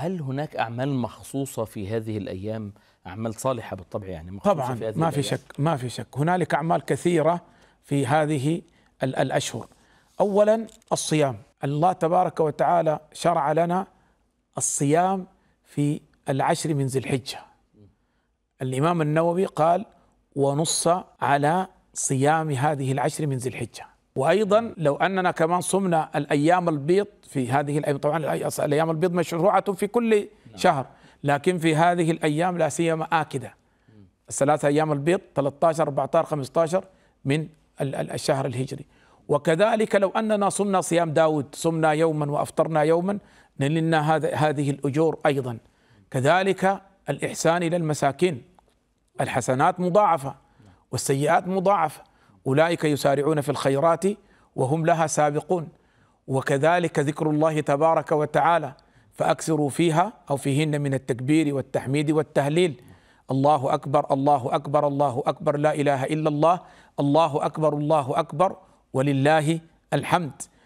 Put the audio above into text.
هل هناك أعمال مخصوصة في هذه الأيام أعمال صالحة بالطبع يعني مخصوصة طبعا في هذه ما في شك ما في شك هنالك أعمال كثيرة في هذه الأشهر أولا الصيام الله تبارك وتعالى شرع لنا الصيام في العشر من ذي الحجة الإمام النووي قال ونص على صيام هذه العشر من ذي الحجه وايضا لو اننا كمان صمنا الايام البيض في هذه الايام طبعا الايام البيض مشروعه في كل شهر لكن في هذه الايام لا سيما اكده الثلاث ايام البيض 13 14 15 من الشهر الهجري وكذلك لو اننا صمنا صيام داود صمنا يوما وافطرنا يوما نلنا هذه الاجور ايضا كذلك الاحسان الى المساكين الحسنات مضاعفه والسيئات مضاعفه اولئك يسارعون في الخيرات وهم لها سابقون وكذلك ذكر الله تبارك وتعالى فاكثروا فيها او فيهن من التكبير والتحميد والتهليل الله اكبر الله اكبر الله اكبر لا اله الا الله الله اكبر الله اكبر ولله الحمد